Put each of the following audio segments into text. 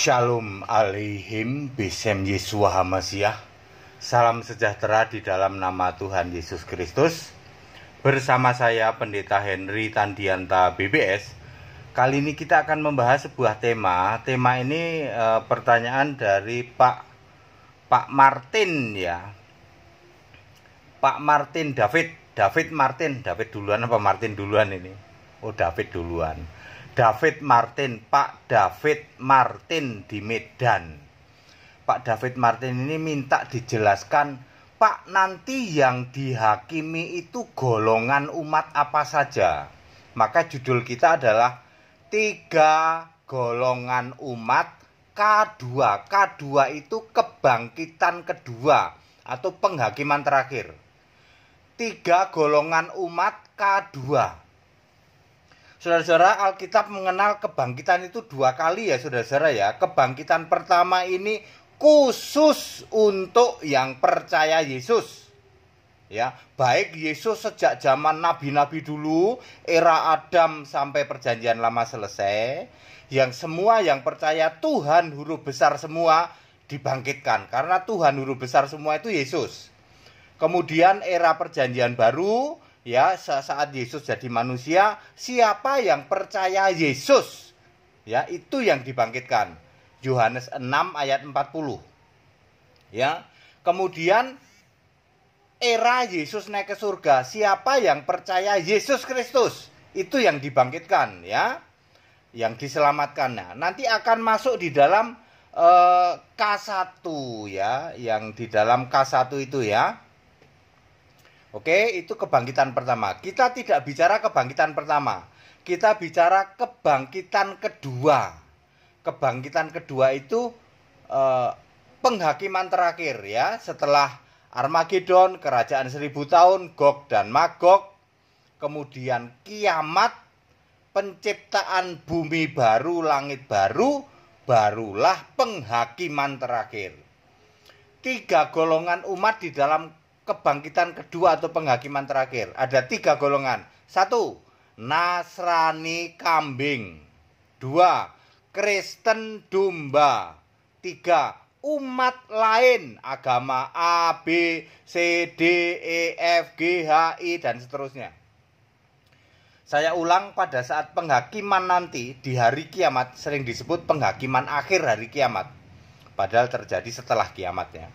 Shalom alaihim bisem Yesua Hamasiah Salam sejahtera di dalam nama Tuhan Yesus Kristus Bersama saya Pendeta Henry Tandianta BBS Kali ini kita akan membahas sebuah tema Tema ini e, pertanyaan dari Pak Pak Martin ya Pak Martin David David Martin David duluan apa Martin duluan ini Oh David duluan David Martin, Pak David Martin di Medan. Pak David Martin ini minta dijelaskan, Pak nanti yang dihakimi itu golongan umat apa saja? Maka judul kita adalah tiga golongan umat K2. K2 itu kebangkitan kedua atau penghakiman terakhir. Tiga golongan umat K2 Saudara-saudara, Alkitab mengenal kebangkitan itu dua kali ya, saudara-saudara ya. Kebangkitan pertama ini khusus untuk yang percaya Yesus. Ya, baik Yesus sejak zaman nabi-nabi dulu, era Adam sampai perjanjian lama selesai, yang semua yang percaya Tuhan huruf besar semua dibangkitkan karena Tuhan huruf besar semua itu Yesus. Kemudian era perjanjian baru, ya saat Yesus jadi manusia siapa yang percaya Yesus ya itu yang dibangkitkan Yohanes 6 ayat 40 ya kemudian era Yesus naik ke surga siapa yang percaya Yesus Kristus itu yang dibangkitkan ya yang diselamatkan nah nanti akan masuk di dalam eh, K1 ya yang di dalam K1 itu ya Oke, itu kebangkitan pertama. Kita tidak bicara kebangkitan pertama. Kita bicara kebangkitan kedua. Kebangkitan kedua itu eh, penghakiman terakhir ya, setelah Armageddon, kerajaan seribu tahun, Gog dan Magog, kemudian kiamat, penciptaan bumi baru, langit baru, barulah penghakiman terakhir. Tiga golongan umat di dalam kebangkitan kedua atau penghakiman terakhir. Ada tiga golongan. Satu, Nasrani kambing. Dua, Kristen domba. Tiga, umat lain agama A, B, C, D, E, F, G, H, I, dan seterusnya. Saya ulang pada saat penghakiman nanti di hari kiamat sering disebut penghakiman akhir hari kiamat. Padahal terjadi setelah kiamatnya.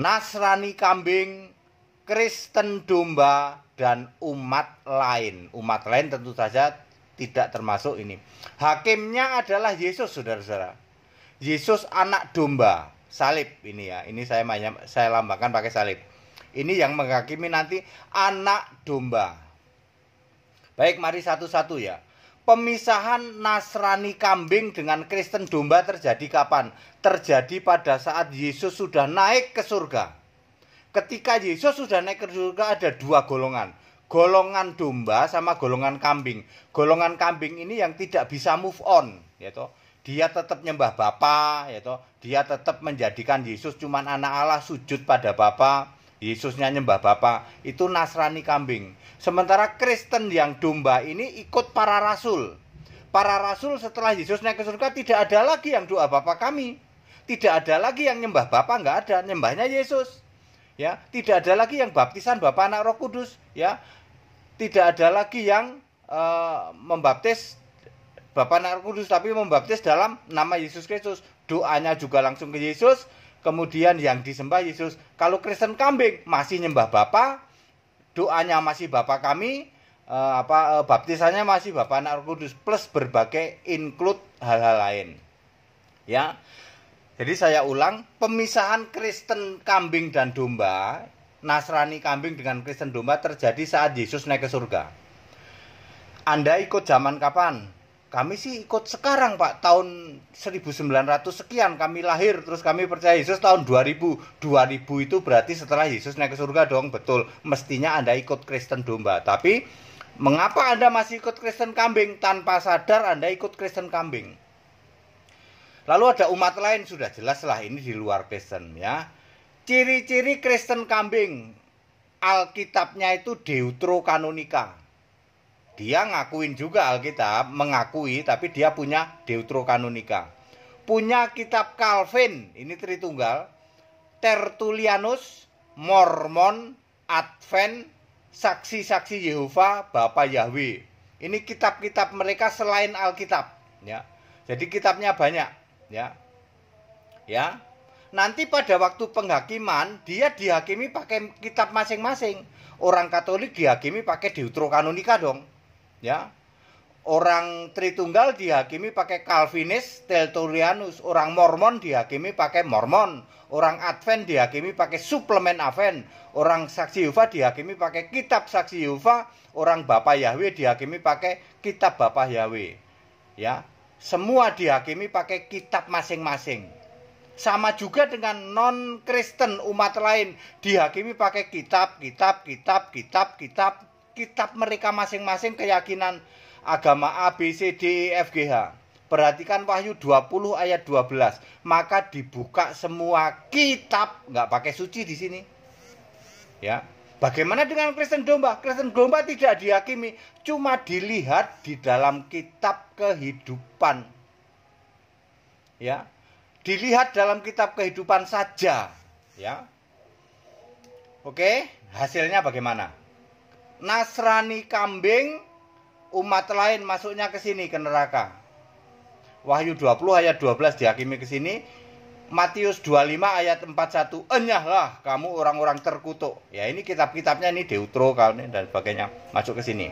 Nasrani kambing, Kristen domba dan umat lain. Umat lain tentu saja tidak termasuk ini. Hakimnya adalah Yesus, Saudara-saudara. Yesus anak domba, salib ini ya. Ini saya saya lambangkan pakai salib. Ini yang menghakimi nanti anak domba. Baik, mari satu-satu ya. Pemisahan Nasrani kambing dengan Kristen domba terjadi kapan? Terjadi pada saat Yesus sudah naik ke surga. Ketika Yesus sudah naik ke surga ada dua golongan. Golongan domba sama golongan kambing. Golongan kambing ini yang tidak bisa move on, yaitu Dia tetap nyembah Bapa, yaitu Dia tetap menjadikan Yesus cuman anak Allah sujud pada Bapak. Yesusnya nyembah Bapa itu Nasrani kambing. Sementara Kristen yang domba ini ikut para rasul. Para rasul setelah Yesus naik ke surga tidak ada lagi yang doa Bapa kami. Tidak ada lagi yang nyembah Bapa, nggak ada, nyembahnya Yesus. Ya, tidak ada lagi yang baptisan Bapa Anak Roh Kudus, ya. Tidak ada lagi yang uh, membaptis Bapa Anak Roh Kudus tapi membaptis dalam nama Yesus Kristus. Doanya juga langsung ke Yesus, kemudian yang disembah Yesus. Kalau Kristen kambing masih nyembah Bapa, doanya masih Bapa kami, eh, apa eh, baptisannya masih Bapa Anak Roh Kudus plus berbagai include hal-hal lain. Ya. Jadi saya ulang, pemisahan Kristen kambing dan domba, Nasrani kambing dengan Kristen domba terjadi saat Yesus naik ke surga. Anda ikut zaman kapan? kami sih ikut sekarang Pak tahun 1900 sekian kami lahir terus kami percaya Yesus tahun 2000 2000 itu berarti setelah Yesus naik ke surga dong betul mestinya Anda ikut Kristen domba tapi mengapa Anda masih ikut Kristen kambing tanpa sadar Anda ikut Kristen kambing lalu ada umat lain sudah jelas lah ini di luar Kristen ya ciri-ciri Kristen kambing Alkitabnya itu kanonika dia ngakuin juga Alkitab, mengakui tapi dia punya Deuterokanonika. Punya kitab Calvin, ini Tritunggal, Tertulianus, Mormon, Advent, saksi-saksi Yehova, Bapa Yahweh. Ini kitab-kitab mereka selain Alkitab, ya. Jadi kitabnya banyak, ya. Ya, nanti pada waktu penghakiman dia dihakimi pakai kitab masing-masing. Orang Katolik dihakimi pakai Deuterokanonika dong ya orang Tritunggal dihakimi pakai Calvinis, Teltorianus, orang Mormon dihakimi pakai Mormon, orang Advent dihakimi pakai suplemen Advent, orang Saksi Yehova dihakimi pakai kitab Saksi Yehova, orang Bapak Yahweh dihakimi pakai kitab Bapak Yahweh. Ya, semua dihakimi pakai kitab masing-masing. Sama juga dengan non-Kristen umat lain dihakimi pakai kitab, kitab, kitab, kitab, kitab kitab mereka masing-masing keyakinan agama A, B, C, D, E, F, G, H. Perhatikan Wahyu 20 ayat 12. Maka dibuka semua kitab, nggak pakai suci di sini. Ya. Bagaimana dengan Kristen domba? Kristen domba tidak dihakimi, cuma dilihat di dalam kitab kehidupan. Ya. Dilihat dalam kitab kehidupan saja, ya. Oke, hasilnya bagaimana? Nasrani kambing, umat lain masuknya ke sini ke neraka. Wahyu 20 ayat 12 dihakimi ke sini. Matius 25 ayat 41 enyahlah kamu orang-orang terkutuk. Ya ini kitab-kitabnya ini Deutro kan dan sebagainya masuk ke sini.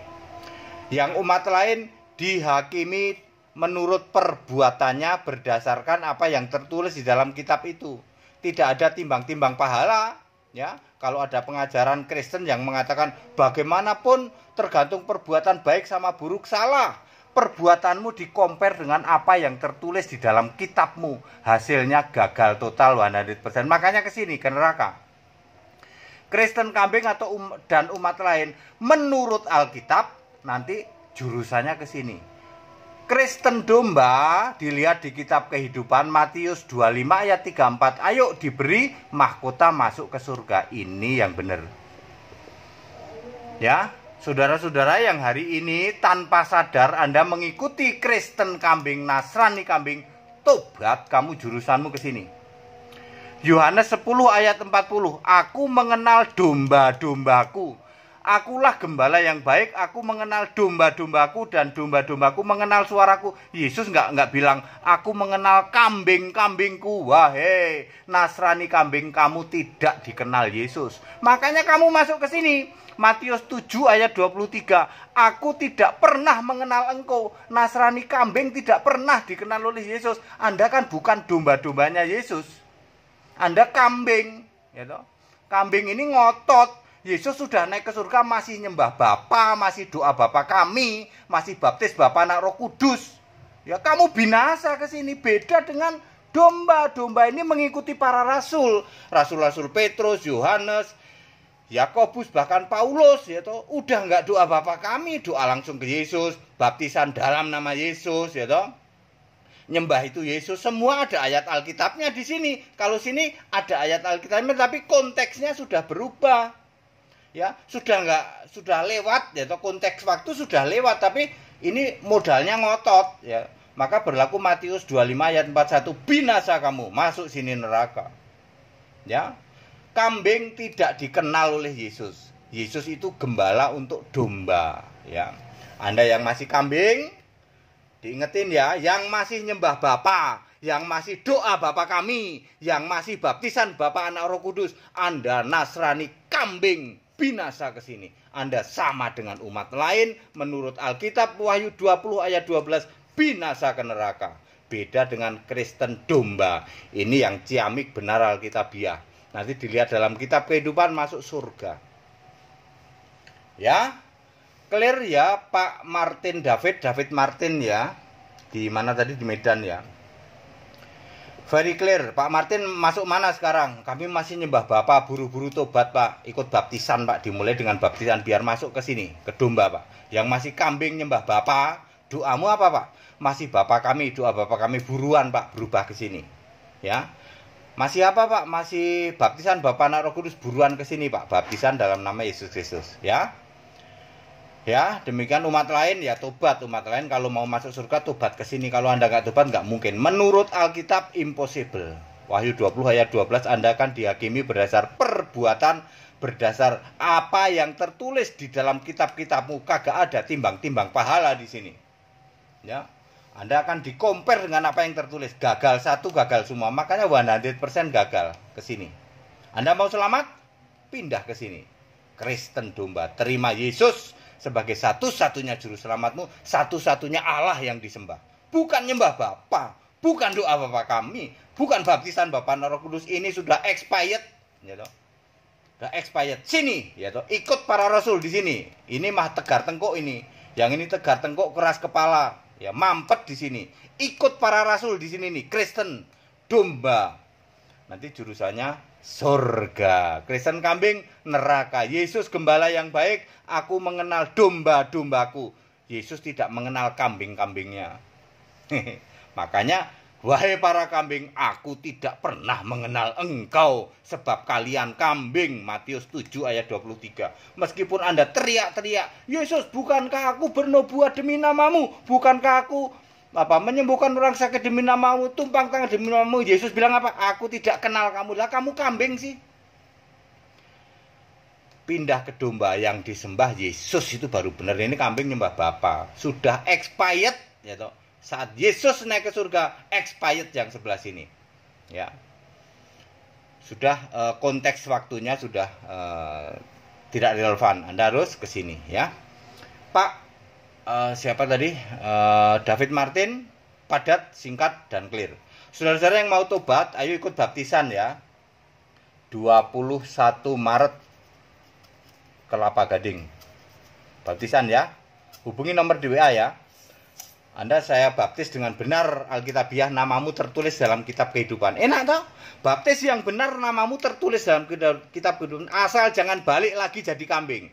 Yang umat lain dihakimi menurut perbuatannya berdasarkan apa yang tertulis di dalam kitab itu. Tidak ada timbang-timbang pahala, ya kalau ada pengajaran Kristen yang mengatakan bagaimanapun tergantung perbuatan baik sama buruk salah perbuatanmu dikompar dengan apa yang tertulis di dalam kitabmu hasilnya gagal total 100% makanya ke sini ke neraka Kristen kambing atau um, dan umat lain menurut Alkitab nanti jurusannya ke sini Kristen domba dilihat di kitab kehidupan Matius 25 ayat 34. Ayo diberi mahkota masuk ke surga. Ini yang benar. Ya, saudara-saudara yang hari ini tanpa sadar Anda mengikuti Kristen kambing Nasrani kambing tobat kamu jurusanmu ke sini. Yohanes 10 ayat 40, aku mengenal domba-dombaku Akulah gembala yang baik, aku mengenal domba-dombaku dan domba-dombaku mengenal suaraku. Yesus nggak nggak bilang, aku mengenal kambing-kambingku. Wah hei, Nasrani kambing kamu tidak dikenal Yesus. Makanya kamu masuk ke sini. Matius 7 ayat 23. Aku tidak pernah mengenal engkau. Nasrani kambing tidak pernah dikenal oleh Yesus. Anda kan bukan domba-dombanya Yesus. Anda kambing. Gitu. Kambing ini ngotot Yesus sudah naik ke surga masih nyembah Bapa, masih doa Bapa kami, masih baptis Bapa anak Roh Kudus. Ya kamu binasa ke sini beda dengan domba. Domba ini mengikuti para rasul, rasul-rasul Petrus, Yohanes, Yakobus bahkan Paulus ya toh udah nggak doa Bapa kami, doa langsung ke Yesus, baptisan dalam nama Yesus ya toh nyembah itu Yesus semua ada ayat Alkitabnya di sini. Kalau sini ada ayat Alkitabnya tapi konteksnya sudah berubah ya sudah nggak sudah lewat ya atau konteks waktu sudah lewat tapi ini modalnya ngotot ya maka berlaku Matius 25 ayat 41 binasa kamu masuk sini neraka ya kambing tidak dikenal oleh Yesus Yesus itu gembala untuk domba ya Anda yang masih kambing diingetin ya yang masih nyembah Bapa yang masih doa Bapak kami, yang masih baptisan Bapak Anak Roh Kudus, Anda Nasrani kambing binasa ke sini. Anda sama dengan umat lain menurut Alkitab Wahyu 20 ayat 12 binasa ke neraka. Beda dengan Kristen domba. Ini yang ciamik benar Alkitabiah. Ya. Nanti dilihat dalam kitab kehidupan masuk surga. Ya. Clear ya Pak Martin David, David Martin ya. Di mana tadi di Medan ya. Very clear, Pak Martin masuk mana sekarang? Kami masih nyembah Bapak, buru-buru tobat Pak, ikut baptisan Pak, dimulai dengan baptisan biar masuk ke sini, ke domba Pak. Yang masih kambing nyembah Bapak, doamu apa Pak? Masih Bapak kami, doa Bapak kami buruan Pak, berubah ke sini. Ya, masih apa Pak? Masih baptisan Bapak anak roh kudus buruan ke sini Pak. Baptisan dalam nama Yesus Kristus. Ya. Ya, demikian umat lain ya tobat umat lain kalau mau masuk surga tobat ke sini kalau Anda nggak tobat nggak mungkin. Menurut Alkitab impossible. Wahyu 20 ayat 12 Anda akan dihakimi berdasar perbuatan berdasar apa yang tertulis di dalam kitab-kitabmu kagak ada timbang-timbang pahala di sini. Ya. Anda akan dikompar dengan apa yang tertulis. Gagal satu, gagal semua. Makanya 100% gagal ke sini. Anda mau selamat? Pindah ke sini. Kristen domba, terima Yesus sebagai satu-satunya juru selamatmu, satu-satunya Allah yang disembah. Bukan nyembah Bapa, bukan doa Bapa kami, bukan baptisan Bapa Roh Kudus ini sudah expired, ya toh. Sudah expired. Sini, ya toh, ikut para rasul di sini. Ini mah tegar tengkuk ini. Yang ini tegar tengkuk keras kepala, ya mampet di sini. Ikut para rasul di sini nih, Kristen, domba. Nanti jurusannya surga. Kristen kambing neraka. Yesus gembala yang baik, aku mengenal domba-dombaku. Yesus tidak mengenal kambing-kambingnya. Makanya, wahai para kambing, aku tidak pernah mengenal engkau sebab kalian kambing. Matius 7 ayat 23. Meskipun Anda teriak-teriak, Yesus, bukankah aku bernubuat demi namamu? Bukankah aku apa menyembuhkan orang sakit demi namamu tumpang tangan demi namamu Yesus bilang apa aku tidak kenal kamu lah kamu kambing sih pindah ke domba yang disembah Yesus itu baru benar ini kambing nyembah Bapa sudah expired ya toh saat Yesus naik ke surga expired yang sebelah sini ya sudah eh, konteks waktunya sudah eh, tidak relevan Anda harus ke sini ya Pak Eh, siapa tadi uh, David Martin padat singkat dan clear saudara-saudara yang mau tobat ayo ikut baptisan ya 21 Maret Kelapa Gading baptisan ya hubungi nomor di WA ya anda saya baptis dengan benar Alkitabiah namamu tertulis dalam kitab kehidupan. Enak tau Baptis yang benar namamu tertulis dalam kitab kehidupan. Asal jangan balik lagi jadi kambing.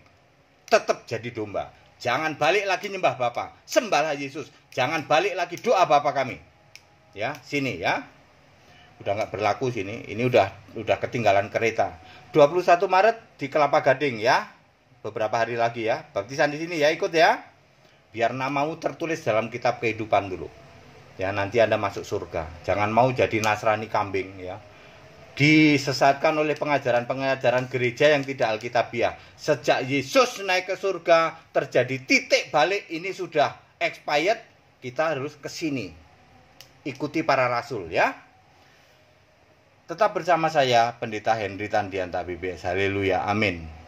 Tetap jadi domba. Jangan balik lagi nyembah Bapa. Sembahlah Yesus. Jangan balik lagi doa Bapa kami. Ya, sini ya. Udah nggak berlaku sini. Ini udah udah ketinggalan kereta. 21 Maret di Kelapa Gading ya. Beberapa hari lagi ya. Baptisan di sini ya, ikut ya. Biar namamu tertulis dalam kitab kehidupan dulu. Ya, nanti Anda masuk surga. Jangan mau jadi Nasrani kambing ya disesatkan oleh pengajaran-pengajaran gereja yang tidak alkitabiah. Sejak Yesus naik ke surga, terjadi titik balik ini sudah expired, kita harus ke sini. Ikuti para rasul ya. Tetap bersama saya Pendeta Henry Tandianta BBS. Haleluya. Amin.